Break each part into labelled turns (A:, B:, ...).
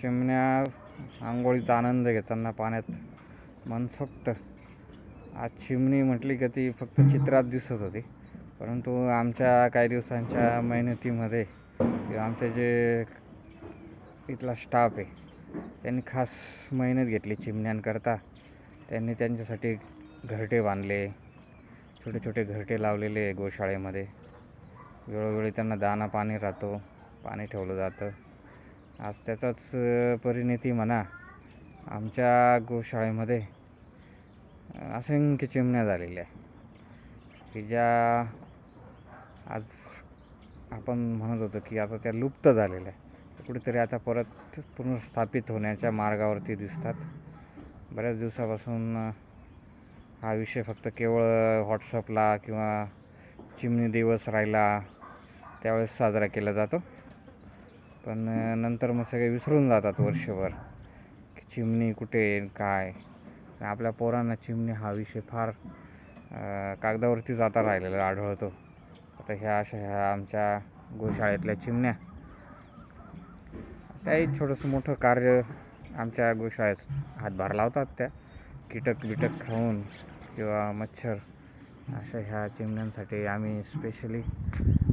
A: चिमण्या आंघोळीचा आनंद घेताना पाण्यात मनसोक्त आज चिमणी म्हटली की ती फक्त चित्रात दिसत होती परंतु आमच्या काही दिवसांच्या मेहनतीमध्ये किंवा आमचे जे इथला स्टाफ आहे त्यांनी खास मेहनत घेतली चिमण्यांकरता त्यांनी त्यांच्यासाठी घरटे बांधले छोटे छोटे घरटे लावलेले गोशाळेमध्ये वेळोवेळी त्यांना दाना पाणी राहतो पाणी ठेवलं जातं आज त्याचाच परिणिती म्हणा आमच्या गोशाळेमध्ये असंख्य चिमण्या झालेल्या आहेत की ज्या आज आपण म्हणत होतो की आता त्या लुप्त झालेल्या कुठेतरी आता परत पुनर्स्थापित होण्याच्या मार्गावरती दिसतात बऱ्याच दिवसापासून हा विषय फक्त केवळ व्हॉट्सअपला किंवा चिमणी दिवस राहिला त्यावेळेस साजरा केला जातो पण नंतर मग सगळे विसरून जातात वर्षभर की चिमणी कुठे काय आपल्या पोरांना चिमणी हा विषय फार कागदावरती जाता राहिलेला आढळतो आता ह्या अशा ह्या आमच्या गोशाळेतल्या चिमण्या त्याही छोटंसं मोठं कार्य आमच्या गोशाळेत हातभार लावतात त्या कीटक बिटक खाऊन किंवा मच्छर अशा ह्या चिमण्यांसाठी आम्ही स्पेशली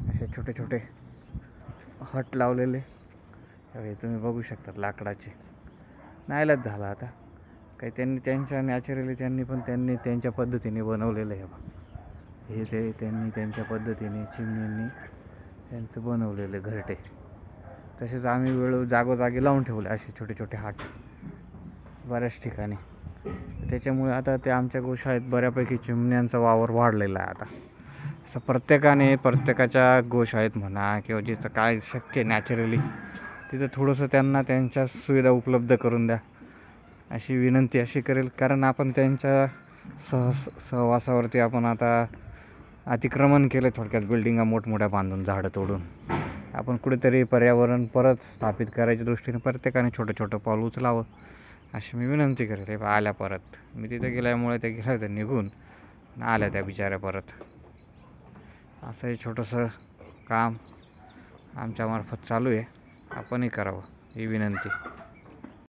A: असे छोटे छोटे हट लावलेले हे तुम्ही बघू शकतात लाकडाचे नाहीलाच झाला आता काही त्यांनी त्यांच्या नॅचरली त्यांनी पण त्यांनी त्यांच्या पद्धतीने बनवलेलं आहे बा हे ते त्यांनी त्यांच्या पद्धतीने चिमण्यांनी त्यांचं बनवलेलं घरटे तसेच आम्ही वेळो जागोजागी लावून ठेवले असे छोटे छोटे हाट बऱ्याच ठिकाणी त्याच्यामुळे आता ते आमच्या गोशाळेत बऱ्यापैकी चिमण्यांचा वावर वाढलेला आहे आता असं प्रत्येकाने प्रत्येकाच्या गोशाळेत म्हणा किंवा जिथं काय शक्य नॅचरली तिथं थोडंसं त्यांना त्यांच्या सुविधा उपलब्ध करून द्या अशी विनंती अशी करेल कारण आपण त्यांच्या सह सहवासावरती आपण आता अतिक्रमण केलं थोडक्यात बिल्डिंगा मोठमोठ्या बांधून झाडं तोडून आपण कुठेतरी पर्यावरण परत स्थापित करायच्या दृष्टीने प्रत्येकाने छोटं छोटं पाऊल उचलावं अशी मी विनंती करेल हे आल्या परत मी तिथे गेल्यामुळे ते गेल्या होत्या निघून आल्या त्या बिचाऱ्या परत असं हे छोटंसं काम आमच्यामार्फत चालू आहे आपणही करावं ही विनंती